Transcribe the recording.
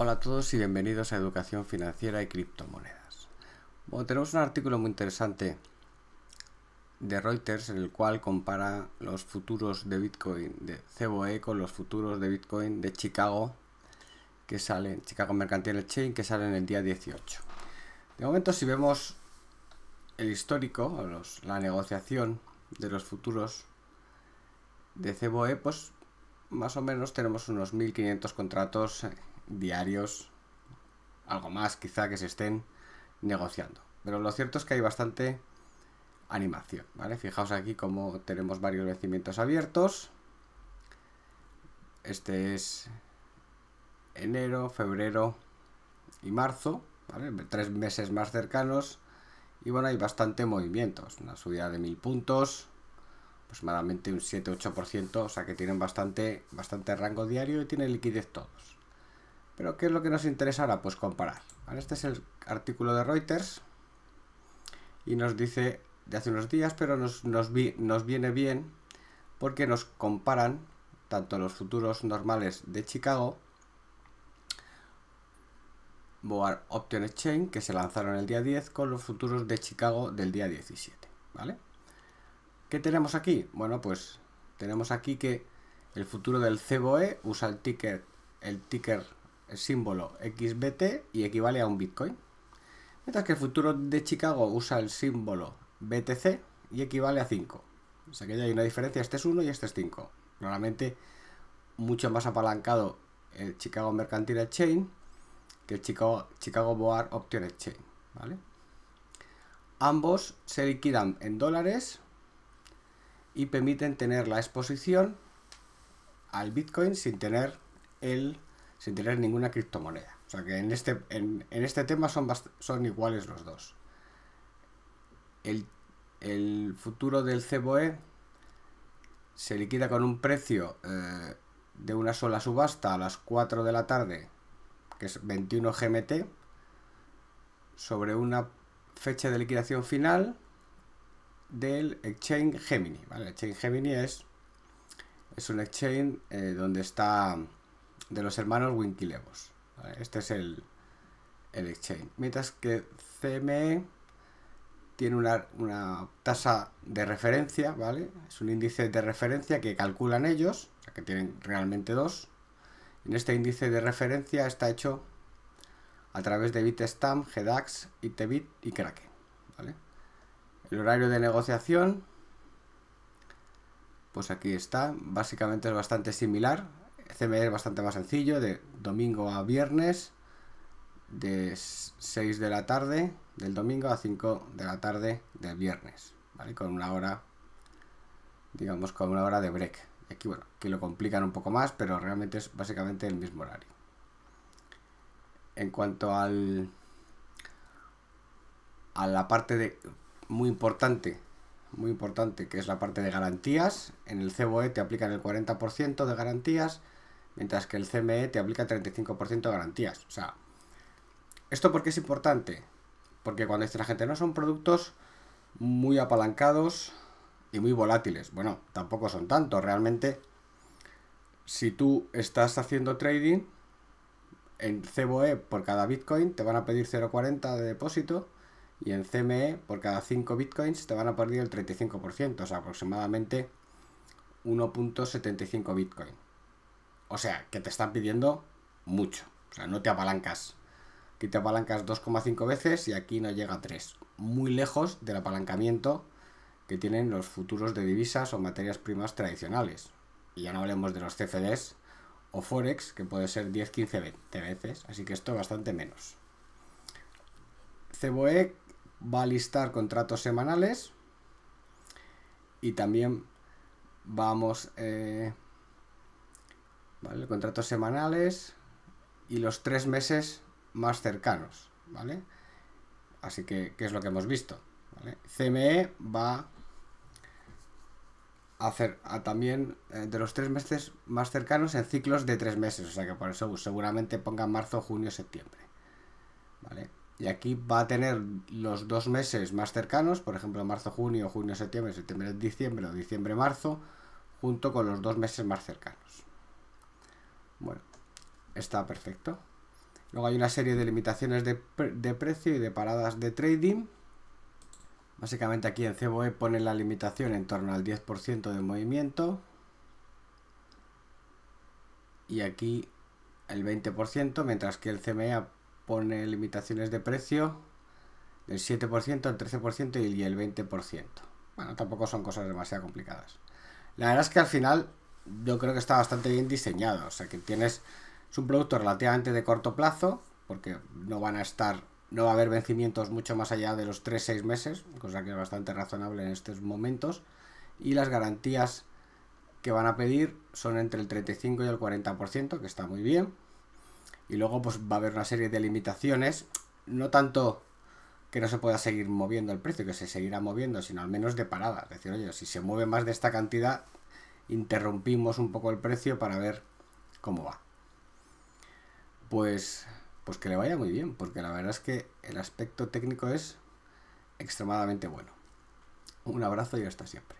Hola a todos y bienvenidos a Educación Financiera y Criptomonedas. Bueno, tenemos un artículo muy interesante de Reuters en el cual compara los futuros de Bitcoin de CBOE con los futuros de Bitcoin de Chicago que salen, Chicago Mercantile Exchange que salen el día 18. De momento si vemos el histórico, la negociación de los futuros de CBOE, pues más o menos tenemos unos 1.500 contratos diarios, algo más quizá que se estén negociando. Pero lo cierto es que hay bastante animación, ¿vale? Fijaos aquí como tenemos varios vencimientos abiertos. Este es enero, febrero y marzo, Tres meses más cercanos. Y bueno, hay bastante movimientos, una subida de mil puntos, aproximadamente un 7-8%, o sea que tienen bastante, bastante rango diario y tienen liquidez todos. Pero ¿qué es lo que nos interesará Pues comparar. Este es el artículo de Reuters y nos dice de hace unos días, pero nos, viene bien porque nos comparan tanto los futuros normales de Chicago, Board Option Exchange, que se lanzaron el día 10, con los futuros de Chicago del día 17. ¿Vale? ¿Qué tenemos aquí? Bueno, pues tenemos aquí que el futuro del CBOE usa el ticker, el ticker el símbolo XBT y equivale a un Bitcoin. Mientras que el futuro de Chicago usa el símbolo BTC y equivale a 5. O sea que ya hay una diferencia, este es 1 y este es 5. Normalmente mucho más apalancado el Chicago Mercantile Chain que el Chicago, Chicago Board Option Exchange. ¿vale? Ambos se liquidan en dólares y permiten tener la exposición al Bitcoin sin tener el sin tener ninguna criptomoneda. O sea que en este, en, este tema son, son iguales los dos. El, futuro del CBOE se liquida con un precio eh, de una sola subasta a las 4 de la tarde, que es 21 GMT, sobre una fecha de liquidación final del exchange Gemini. ¿vale? El exchange Gemini es, es un exchange eh, donde está de los hermanos Winkilevos. ¿vale? Este es el, exchange. Mientras que CME tiene una, tasa de referencia, ¿vale? Es un índice de referencia que calculan ellos, que tienen realmente dos. En este índice de referencia está hecho a través de Bitstamp, GDAX, ITBIT y Kraken, El horario de negociación, pues aquí está, básicamente es bastante similar CMR e es bastante más sencillo, de domingo a viernes, de 6 de la tarde del domingo a 5 de la tarde del viernes, Con una hora, digamos, con una hora de break. aquí, bueno, que lo complican un poco más, pero realmente es básicamente el mismo horario. En cuanto al a la parte de muy importante, muy importante, que es la parte de garantías, en el CBOE te aplican el 40% de garantías, mientras que el CME te aplica 35% de garantías. O sea, ¿esto por qué es importante? Porque cuando dice la gente, no son productos muy apalancados y muy volátiles. Bueno, tampoco son tantos. Realmente, si tú estás haciendo trading en CBOE por cada Bitcoin, te van a pedir 0,40 de depósito. Y en CME, por cada 5 bitcoins, te van a perder el 35%, o sea, aproximadamente 1.75 bitcoin. O sea, que te están pidiendo mucho. O sea, no te apalancas. Aquí te apalancas 2,5 veces y aquí no llega a 3. Muy lejos del apalancamiento que tienen los futuros de divisas o materias primas tradicionales. Y ya no hablemos de los CFDs o Forex, que puede ser 10, 15, 20 veces. Así que esto bastante menos. CBOE va a listar contratos semanales y también vamos... Eh, ¿vale? Contratos semanales y los tres meses más cercanos, ¿vale? Así que, ¿qué es lo que hemos visto? ¿Vale? CME va a hacer también eh, de los tres meses más cercanos en ciclos de tres meses, o sea que por eso seguramente ponga marzo, junio, septiembre, ¿vale? Y aquí va a tener los dos meses más cercanos, por ejemplo, marzo, junio, junio, septiembre, septiembre, diciembre o diciembre, marzo, junto con los dos meses más cercanos. Bueno, está perfecto. Luego hay una serie de limitaciones de, precio y de paradas de trading. Básicamente aquí en CBOE pone la limitación en torno al 10% de movimiento. Y aquí el 20%, mientras que el CME pone limitaciones de precio del 7%, el 13% y el 20%. Bueno, tampoco son cosas demasiado complicadas. La verdad es que al final yo creo que está bastante bien diseñado. O sea, que tienes. Es un producto relativamente de corto plazo, porque no van a estar. No va a haber vencimientos mucho más allá de los 3-6 meses, cosa que es bastante razonable en estos momentos. Y las garantías que van a pedir son entre el 35 y el 40%, que está muy bien. Y luego pues va a haber una serie de limitaciones, no tanto que no se pueda seguir moviendo el precio, que se seguirá moviendo, sino al menos de parada. Es decir, oye, si se mueve más de esta cantidad, interrumpimos un poco el precio para ver cómo va. Pues, pues que le vaya muy bien, porque la verdad es que el aspecto técnico es extremadamente bueno. Un abrazo y hasta siempre.